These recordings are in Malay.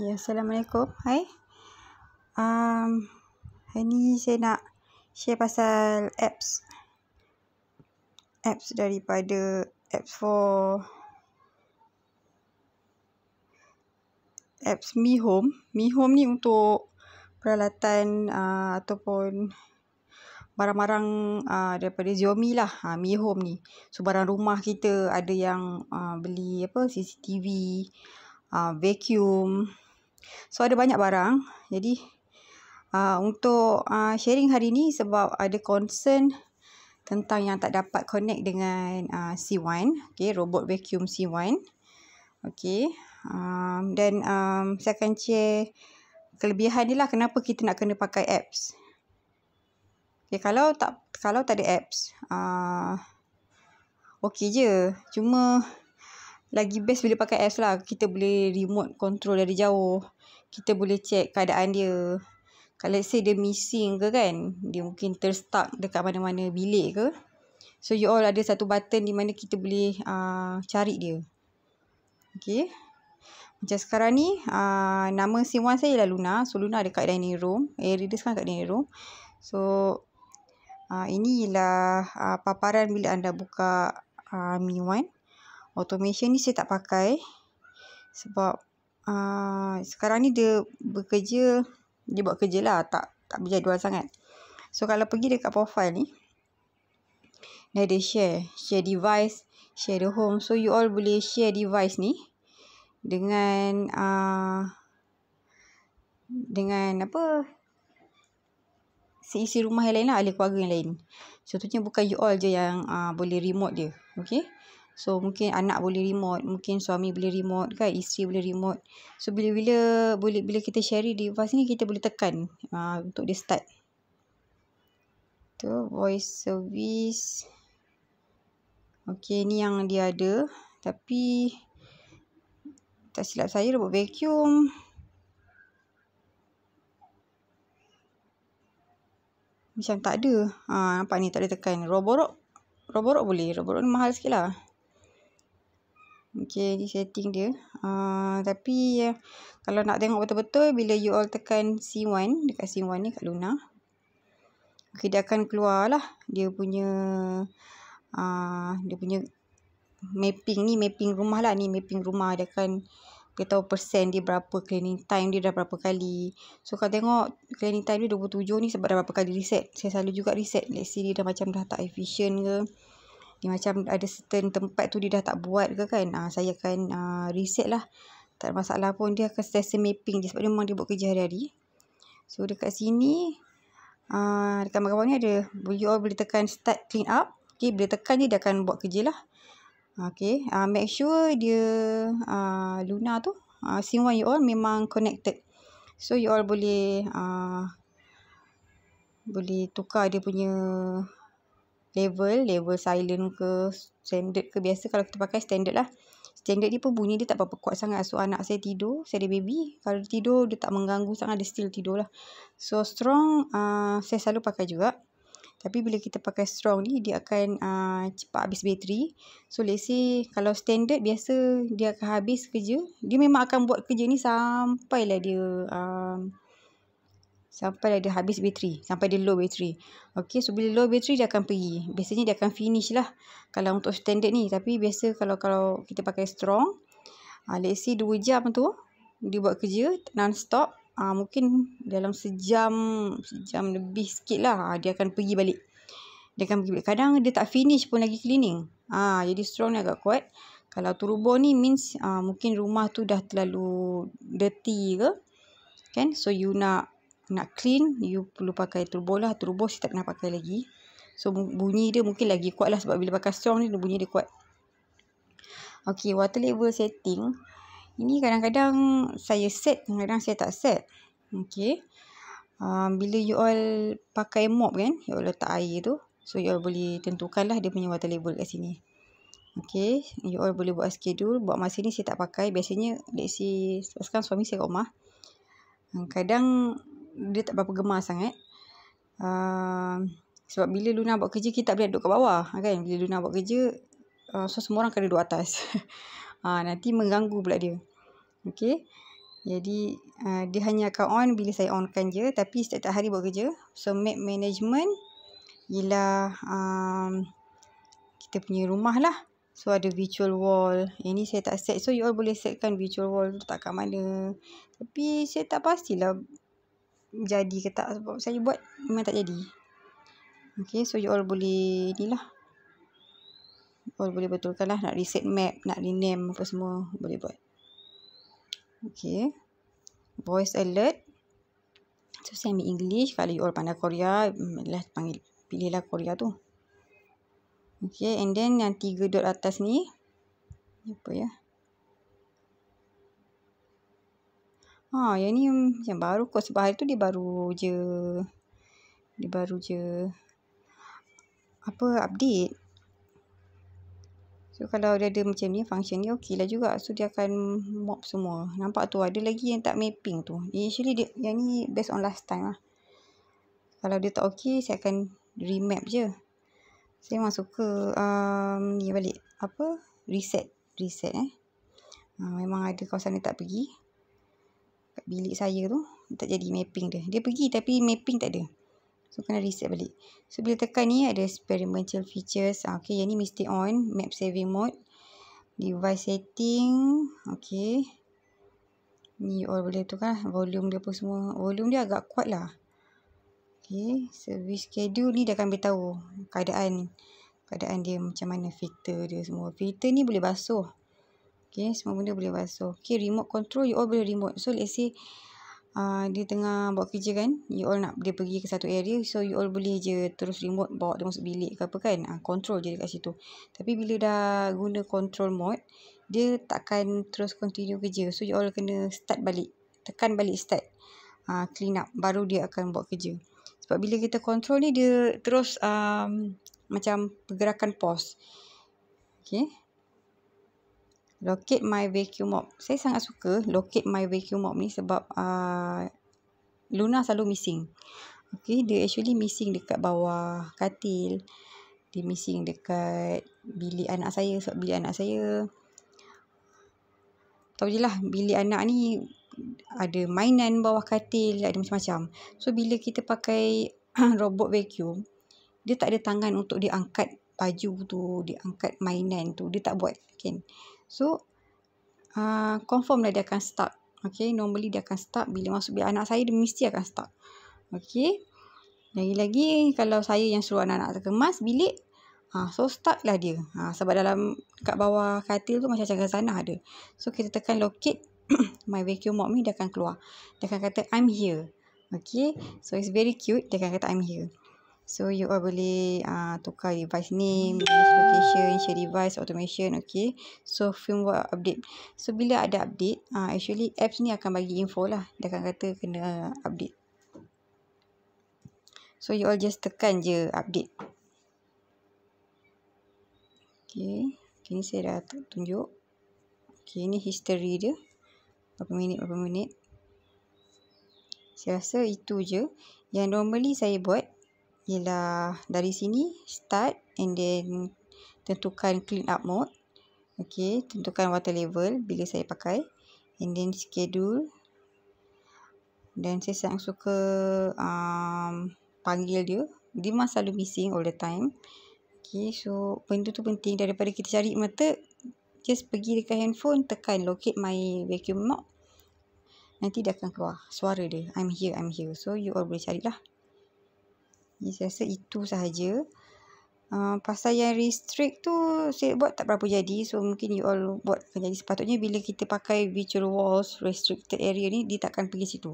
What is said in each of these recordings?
Ya, Assalamualaikum. Hai. Um, hari ni saya nak share pasal apps. Apps daripada apps for apps Mi Home. Mi Home ni untuk peralatan uh, ataupun barang-barang uh, daripada Xiaomi lah uh, Mi Home ni. So barang rumah kita ada yang uh, beli apa CCTV, uh, vacuum, vacuum, So ada banyak barang. Jadi uh, untuk uh, sharing hari ni sebab ada concern tentang yang tak dapat connect dengan uh, ah, C1. Okay, robot vacuum C1. Okay. Um, dan um, saya akan share kelebihan ni lah kenapa kita nak kena pakai apps. Okay, kalau tak kalau tak ada apps, uh, okay je. Cuma lagi best bila pakai apps lah. Kita boleh remote control dari jauh. Kita boleh check keadaan dia. Kalau let's say dia missing ke kan. Dia mungkin terstuck dekat mana-mana bilik ke. So you all ada satu button di mana kita boleh uh, cari dia. Okay. Macam sekarang ni uh, nama scene 1 saya ialah Luna. So Luna ada kat dining room. Area eh, dia sekarang kat dining room. So uh, ah, ini ialah uh, paparan bila anda buka uh, Mi 1 automation ni saya tak pakai sebab uh, sekarang ni dia bekerja dia buat kerja lah tak tak berjadual sangat so kalau pergi dekat profile ni dia ada share share device share the home so you all boleh share device ni dengan uh, dengan apa seisi rumah yang lain lah ahli keluarga yang lain contohnya bukan you all je yang uh, boleh remote dia okay So mungkin anak boleh remote, mungkin suami boleh remote kan, isteri boleh remote. So bila-bila boleh bila kita share device ni kita boleh tekan uh, untuk dia start. Tu voice service. Okay ni yang dia ada tapi tak silap saya robot vacuum. Macam tak ada. Ha, nampak ni tak ada tekan. Roborock. Roborock boleh. Roborock ni mahal sikit lah. Okay, ini setting dia. Uh, tapi uh, kalau nak tengok betul-betul bila you all tekan C1 dekat C1 ni kat Luna. Okey, dia akan keluar lah. dia punya uh, dia punya mapping ni, mapping rumah lah ni, mapping rumah dia akan dia tahu persen dia berapa cleaning time dia dah berapa kali. So kalau tengok cleaning time dia 27 ni sebab dah berapa kali reset. Saya selalu juga reset. Let's see dia dah macam dah tak efficient ke. Ni macam ada certain tempat tu dia dah tak buat ke kan. Uh, saya akan uh, reset lah. Tak ada masalah pun dia akan selesa mapping je. Sebab dia memang dia buat kerja hari-hari. So dekat sini. Uh, dekat bawah ni ada. You all boleh tekan start clean up. Okay bila tekan je dia akan buat kerja lah. Okay uh, make sure dia uh, Luna tu. Uh, scene 1 you all memang connected. So you all boleh uh, boleh tukar dia punya level, level silent ke standard ke biasa kalau kita pakai standard lah. Standard ni pun bunyi dia tak berapa kuat sangat. So anak saya tidur, saya ada baby. Kalau dia tidur dia tak mengganggu sangat, dia still tidur lah. So strong uh, saya selalu pakai juga. Tapi bila kita pakai strong ni dia akan uh, cepat habis bateri. So let's say kalau standard biasa dia akan habis kerja. Dia memang akan buat kerja ni sampai lah dia... Uh, Sampai dia habis bateri. Sampai dia low bateri. Okay. So, bila low bateri dia akan pergi. Biasanya dia akan finish lah. Kalau untuk standard ni. Tapi biasa kalau kalau kita pakai strong. Uh, let's see 2 jam tu. Dia buat kerja non-stop. Uh, mungkin dalam sejam. Sejam lebih sikit lah. Ah, dia akan pergi balik. Dia akan pergi balik. Kadang dia tak finish pun lagi cleaning. Ah, uh, jadi strong ni agak kuat. Kalau turbo ni means uh, mungkin rumah tu dah terlalu dirty ke. Kan? So, you nak nak clean you perlu pakai turbo lah turbo saya tak pernah pakai lagi so bunyi dia mungkin lagi kuat lah sebab bila pakai strong ni bunyi dia kuat Okay, water level setting ini kadang-kadang saya set kadang-kadang saya tak set Okay. Um, ah, bila you all pakai mop kan you all letak air tu so you all boleh tentukan lah dia punya water level kat sini Okay, you all boleh buat schedule. Buat masa ni saya tak pakai. Biasanya, let's see, sekarang suami saya kat rumah. Kadang, dia tak berapa gemar sangat. Uh, sebab bila Luna buat kerja, kita tak boleh duduk kat bawah. Ah, kan? Bila Luna buat kerja, uh, so semua orang akan duduk atas. uh, nanti mengganggu pula dia. Okay. Jadi, uh, dia hanya akan on bila saya onkan je. Tapi setiap hari buat kerja. So, map management ialah um, kita punya rumah lah. So, ada virtual wall. Yang ni saya tak set. So, you all boleh setkan virtual wall tu tak kat mana. Tapi, saya tak pastilah jadi ke tak sebab saya buat memang tak jadi. Okay so you all boleh inilah. You all boleh betulkan lah nak reset map, nak rename apa semua boleh buat. Okay. Voice alert. So saya ambil English. Kalau you all pandai Korea, mm, lah panggil, pilihlah Korea tu. Okay and then yang tiga dot atas ni. Apa ya? Ha, yang ni yang baru kot sebab hari tu dia baru je dia baru je apa update. So kalau dia ada macam ni function ni okey lah juga. So dia akan mop semua. Nampak tu ada lagi yang tak mapping tu. Initially dia, yang ni based on last time lah. Kalau dia tak ok, saya akan remap je. Saya memang suka um, ni balik. Apa? Reset. Reset eh. Uh, memang ada kawasan ni tak pergi kat bilik saya tu tak jadi mapping dia. Dia pergi tapi mapping tak ada. So kena reset balik. So bila tekan ni ada experimental features. Ah, okay yang ni mesti on. Map saving mode. Device setting. Okay. Ni all boleh tu kan. Volume dia apa semua. Volume dia agak kuat lah. Okay. Service schedule ni dia akan beritahu keadaan. Keadaan dia macam mana filter dia semua. Filter ni boleh basuh. Okay, semua benda boleh basuh. Okay, remote control, you all boleh remote. So, let's say, uh, dia tengah buat kerja kan. You all nak dia pergi ke satu area. So, you all boleh je terus remote bawa dia masuk bilik ke apa kan. Uh, control je dekat situ. Tapi, bila dah guna control mode, dia takkan terus continue kerja. So, you all kena start balik. Tekan balik start. Uh, clean up. Baru dia akan buat kerja. Sebab bila kita control ni, dia terus um, macam pergerakan pause. Okay. Locate My Vacuum Mop. Saya sangat suka Locate My Vacuum Mop ni sebab uh, Luna selalu missing. Okay, dia actually missing dekat bawah katil. Dia missing dekat bilik anak saya sebab bilik anak saya tahu je lah bilik anak ni ada mainan bawah katil, ada macam-macam. So, bila kita pakai robot vacuum, dia tak ada tangan untuk dia angkat baju tu, dia angkat mainan tu. Dia tak buat. Okay. So uh, confirm lah dia akan start. Okay normally dia akan start bila masuk bila anak saya dia mesti akan start. Okay. Lagi-lagi kalau saya yang suruh anak-anak kemas bilik ha, So start lah dia ha, Sebab dalam kat bawah katil tu macam-macam khazanah ada So kita tekan locate My vacuum mop ni dia akan keluar Dia akan kata I'm here Okay So it's very cute Dia akan kata I'm here So you all boleh uh, tukar device name, device location, share device, automation, okay. So firmware update. So bila ada update, uh, actually apps ni akan bagi info lah. Dia akan kata kena update. So you all just tekan je update. Okay. Okay ni saya dah tunjuk. Okay ni history dia. Berapa minit, berapa minit. Saya rasa itu je. Yang normally saya buat ialah dari sini start and then tentukan clean up mode ok tentukan water level bila saya pakai and then schedule dan saya sangat suka um, panggil dia dia memang selalu missing all the time ok so benda tu penting daripada kita cari mata just pergi dekat handphone tekan locate my vacuum mop nanti dia akan keluar suara dia I'm here I'm here so you all boleh carilah saya rasa itu sahaja. Uh, pasal yang restrict tu saya buat tak berapa jadi so mungkin you all buat akan jadi sepatutnya bila kita pakai virtual walls restricted area ni dia takkan pergi situ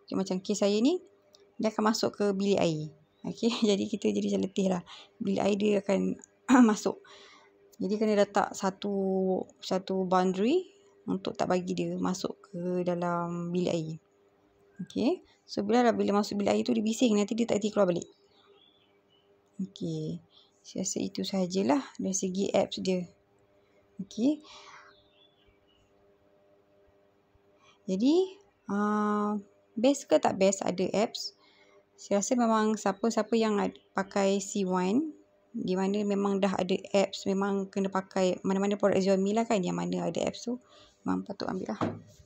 okay, macam case saya ni dia akan masuk ke bilik air okay, jadi kita jadi macam letih lah bilik air dia akan masuk jadi kena letak satu satu boundary untuk tak bagi dia masuk ke dalam bilik air okay. so bila, bila masuk bilik air tu dia bising nanti dia tak kena keluar balik Okey. Saya rasa itu sajalah dari segi apps dia. Okey. Jadi, uh, best ke tak best ada apps? Saya rasa memang siapa-siapa yang pakai C1 di mana memang dah ada apps, memang kena pakai mana-mana produk Xiaomi lah kan yang mana ada apps tu. Memang patut ambil lah.